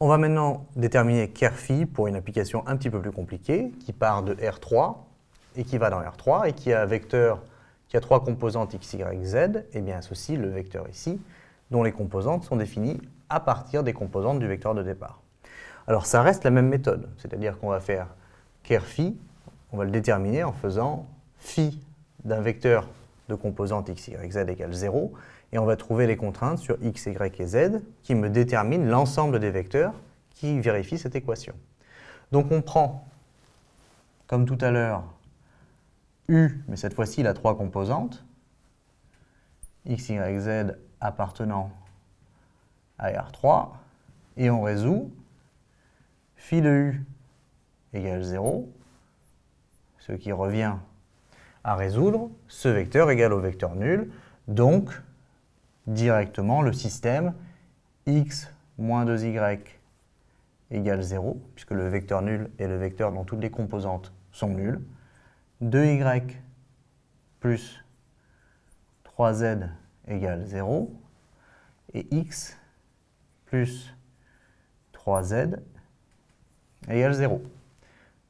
On va maintenant déterminer kerfi pour une application un petit peu plus compliquée qui part de R3 et qui va dans R3 et qui a un vecteur qui a trois composantes x, y, z, et bien ceci, le vecteur ici dont les composantes sont définies à partir des composantes du vecteur de départ. Alors ça reste la même méthode, c'est-à-dire qu'on va faire ker on va le déterminer en faisant phi d'un vecteur de composantes x, y, z égale 0 et on va trouver les contraintes sur x, y et z qui me déterminent l'ensemble des vecteurs qui vérifient cette équation. Donc on prend, comme tout à l'heure, u, mais cette fois-ci il a trois composantes, x, y, z appartenant à R3, et on résout phi de u égale 0, ce qui revient à résoudre ce vecteur égal au vecteur nul, donc directement le système x moins 2y égale 0, puisque le vecteur nul est le vecteur dont toutes les composantes sont nulles. 2y plus 3z égale 0, et x plus 3z égale 0.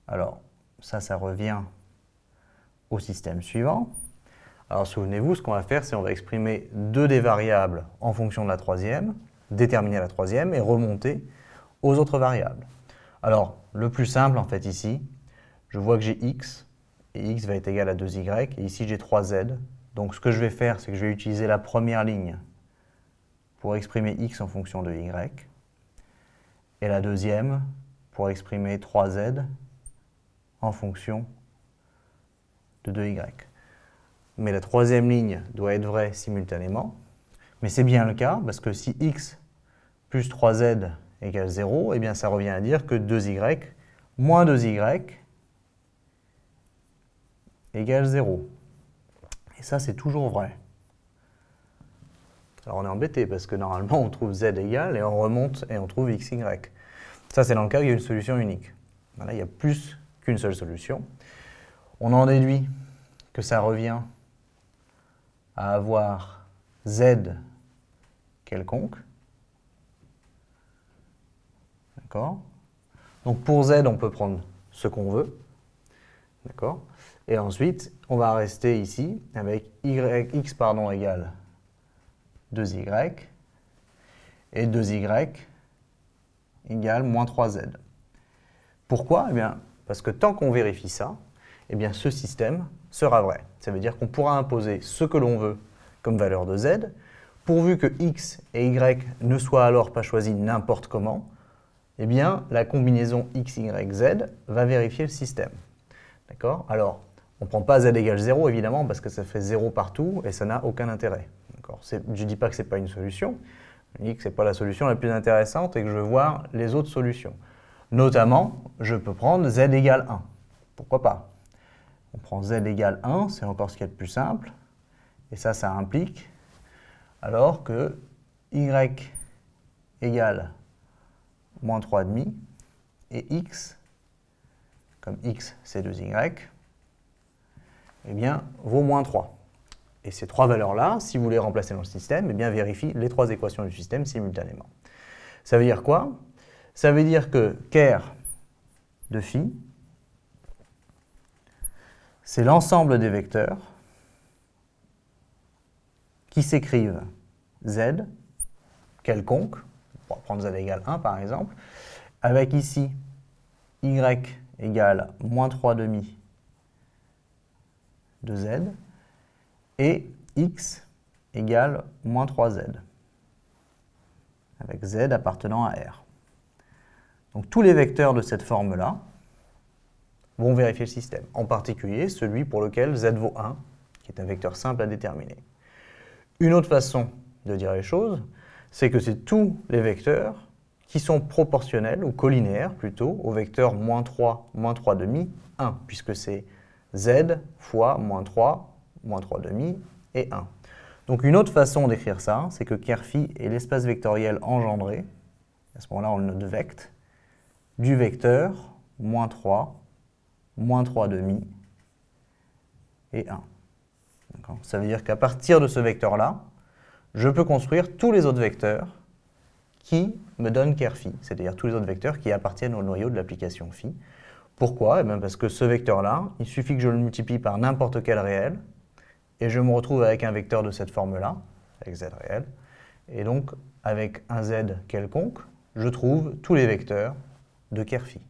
Alors, ça, ça revient au système suivant. Alors souvenez-vous, ce qu'on va faire, c'est on va exprimer deux des variables en fonction de la troisième, déterminer la troisième et remonter aux autres variables. Alors, le plus simple en fait ici, je vois que j'ai x, et x va être égal à 2y, et ici j'ai 3z. Donc ce que je vais faire, c'est que je vais utiliser la première ligne pour exprimer x en fonction de y, et la deuxième pour exprimer 3z en fonction de 2y mais la troisième ligne doit être vraie simultanément. Mais c'est bien le cas, parce que si x plus 3z égale 0, eh bien ça revient à dire que 2y moins 2y égale 0. Et ça, c'est toujours vrai. Alors on est embêté, parce que normalement, on trouve z égale, et on remonte et on trouve xy. Ça, c'est dans le cas où il y a une solution unique. Voilà, il y a plus qu'une seule solution. On en déduit que ça revient à avoir z quelconque. D'accord Donc pour z, on peut prendre ce qu'on veut. D'accord Et ensuite, on va rester ici avec y, x pardon, égale 2y et 2y égale moins 3z. Pourquoi Eh bien, parce que tant qu'on vérifie ça, eh bien ce système sera vrai. Ça veut dire qu'on pourra imposer ce que l'on veut comme valeur de z, pourvu que x et y ne soient alors pas choisis n'importe comment, eh bien la combinaison x, y, z va vérifier le système. D'accord Alors, on ne prend pas z égale 0 évidemment parce que ça fait 0 partout et ça n'a aucun intérêt. Je ne dis pas que ce n'est pas une solution, je dis que ce n'est pas la solution la plus intéressante et que je veux voir les autres solutions. Notamment, je peux prendre z égale 1. Pourquoi pas on prend z égale 1, c'est encore ce qu'il y a de plus simple, et ça, ça implique alors que y égale moins 3,5 et x, comme x c'est 2y, eh bien, vaut moins 3. Et ces trois valeurs-là, si vous les remplacez dans le système, eh bien, vérifiez les trois équations du système simultanément. Ça veut dire quoi Ça veut dire que ker de phi c'est l'ensemble des vecteurs qui s'écrivent z quelconque, on prendre z égale 1 par exemple, avec ici y égale moins 3 demi de z et x égale moins 3z avec z appartenant à R. Donc tous les vecteurs de cette forme-là, vont vérifier le système, en particulier celui pour lequel z vaut 1, qui est un vecteur simple à déterminer. Une autre façon de dire les choses, c'est que c'est tous les vecteurs qui sont proportionnels ou collinéaires plutôt au vecteur moins 3, moins 3 demi, 1, puisque c'est z fois moins 3, moins 3 demi et 1. Donc une autre façon d'écrire ça, c'est que Kerfi est l'espace vectoriel engendré, à ce moment-là on le note vect, du vecteur moins 3, moins 3 demi et 1. Ça veut dire qu'à partir de ce vecteur-là, je peux construire tous les autres vecteurs qui me donnent ker phi, c'est-à-dire tous les autres vecteurs qui appartiennent au noyau de l'application phi. Pourquoi eh bien Parce que ce vecteur-là, il suffit que je le multiplie par n'importe quel réel, et je me retrouve avec un vecteur de cette forme-là, avec z réel, et donc avec un z quelconque, je trouve tous les vecteurs de ker phi.